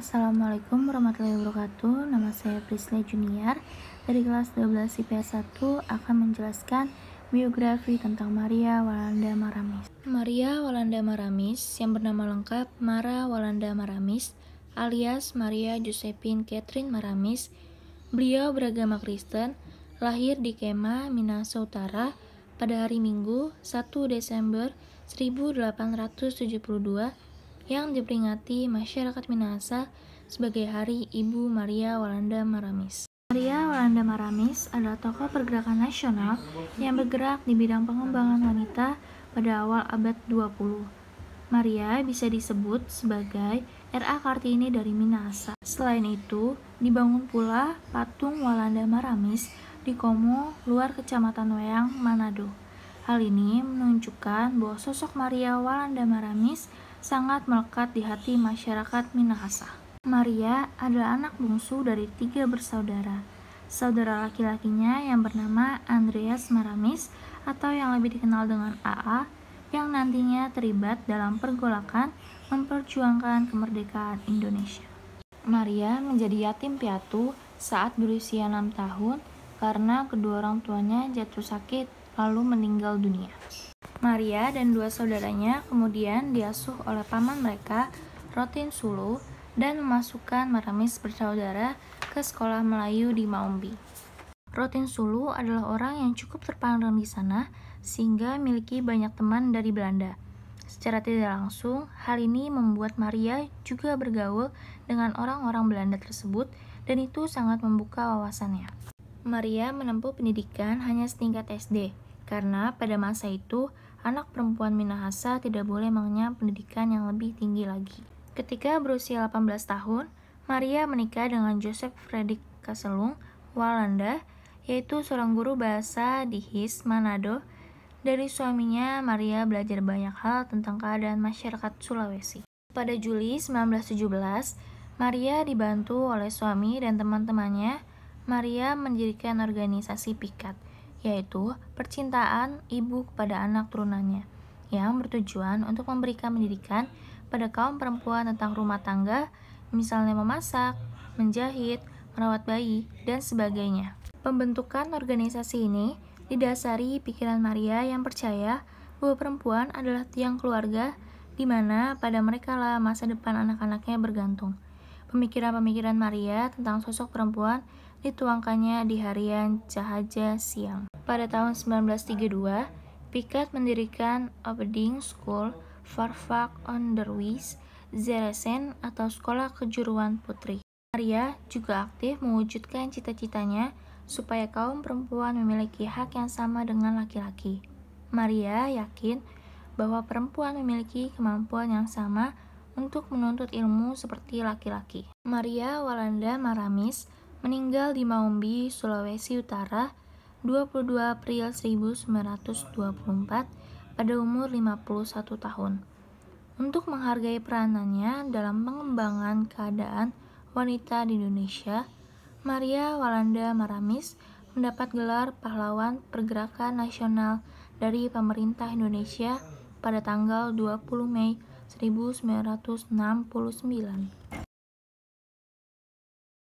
Assalamualaikum warahmatullahi wabarakatuh Nama saya Prisley Junior Dari kelas 12 IPS 1 Akan menjelaskan biografi tentang Maria Walanda Maramis Maria Walanda Maramis yang bernama lengkap Mara Walanda Maramis alias Maria Josephine Catherine Maramis Beliau beragama Kristen Lahir di Kema, Minas Utara pada hari Minggu 1 Desember 1872 yang diperingati masyarakat Minahasa sebagai Hari Ibu Maria Walanda Maramis. Maria Walanda Maramis adalah tokoh pergerakan nasional yang bergerak di bidang pengembangan wanita pada awal abad 20. Maria bisa disebut sebagai R.A. Kartini dari Minahasa. Selain itu, dibangun pula patung Walanda Maramis di Komo, luar Kecamatan Weang, Manado. Hal ini menunjukkan bahwa sosok Maria Walanda Maramis sangat melekat di hati masyarakat Minahasa. Maria adalah anak bungsu dari tiga bersaudara. Saudara laki-lakinya yang bernama Andreas Maramis atau yang lebih dikenal dengan AA yang nantinya terlibat dalam pergolakan memperjuangkan kemerdekaan Indonesia. Maria menjadi yatim piatu saat berusia 6 tahun karena kedua orang tuanya jatuh sakit lalu meninggal dunia. Maria dan dua saudaranya kemudian diasuh oleh paman mereka, Rotin Sulu, dan memasukkan Maramis bersaudara ke sekolah Melayu di Maumbi. Rotin Sulu adalah orang yang cukup terpandang di sana, sehingga memiliki banyak teman dari Belanda. Secara tidak langsung, hal ini membuat Maria juga bergaul dengan orang-orang Belanda tersebut, dan itu sangat membuka wawasannya. Maria menempuh pendidikan hanya setingkat SD, karena pada masa itu anak perempuan Minahasa tidak boleh mengenyam pendidikan yang lebih tinggi lagi. Ketika berusia 18 tahun, Maria menikah dengan Joseph Frederick Kaselung, Walanda, yaitu seorang guru bahasa di His, Manado. Dari suaminya, Maria belajar banyak hal tentang keadaan masyarakat Sulawesi. Pada Juli 1917, Maria dibantu oleh suami dan teman-temannya, Maria mendirikan organisasi pikat – yaitu percintaan ibu kepada anak turunannya, yang bertujuan untuk memberikan pendidikan pada kaum perempuan tentang rumah tangga, misalnya memasak, menjahit, merawat bayi, dan sebagainya. Pembentukan organisasi ini didasari pikiran Maria yang percaya bahwa perempuan adalah tiang keluarga di mana pada mereka lah masa depan anak-anaknya bergantung. Pemikiran-pemikiran Maria tentang sosok perempuan dituangkannya di harian Cahaja Siang. Pada tahun 1932, Pickett mendirikan Obeding School for Fuck on the Wies, Zeresen atau Sekolah Kejuruan Putri. Maria juga aktif mewujudkan cita-citanya supaya kaum perempuan memiliki hak yang sama dengan laki-laki. Maria yakin bahwa perempuan memiliki kemampuan yang sama untuk menuntut ilmu seperti laki-laki. Maria Walanda Maramis meninggal di Maumbi, Sulawesi Utara 22 April 1924 pada umur 51 tahun. Untuk menghargai peranannya dalam pengembangan keadaan wanita di Indonesia, Maria Walanda Maramis mendapat gelar pahlawan pergerakan nasional dari pemerintah Indonesia pada tanggal 20 Mei 1969.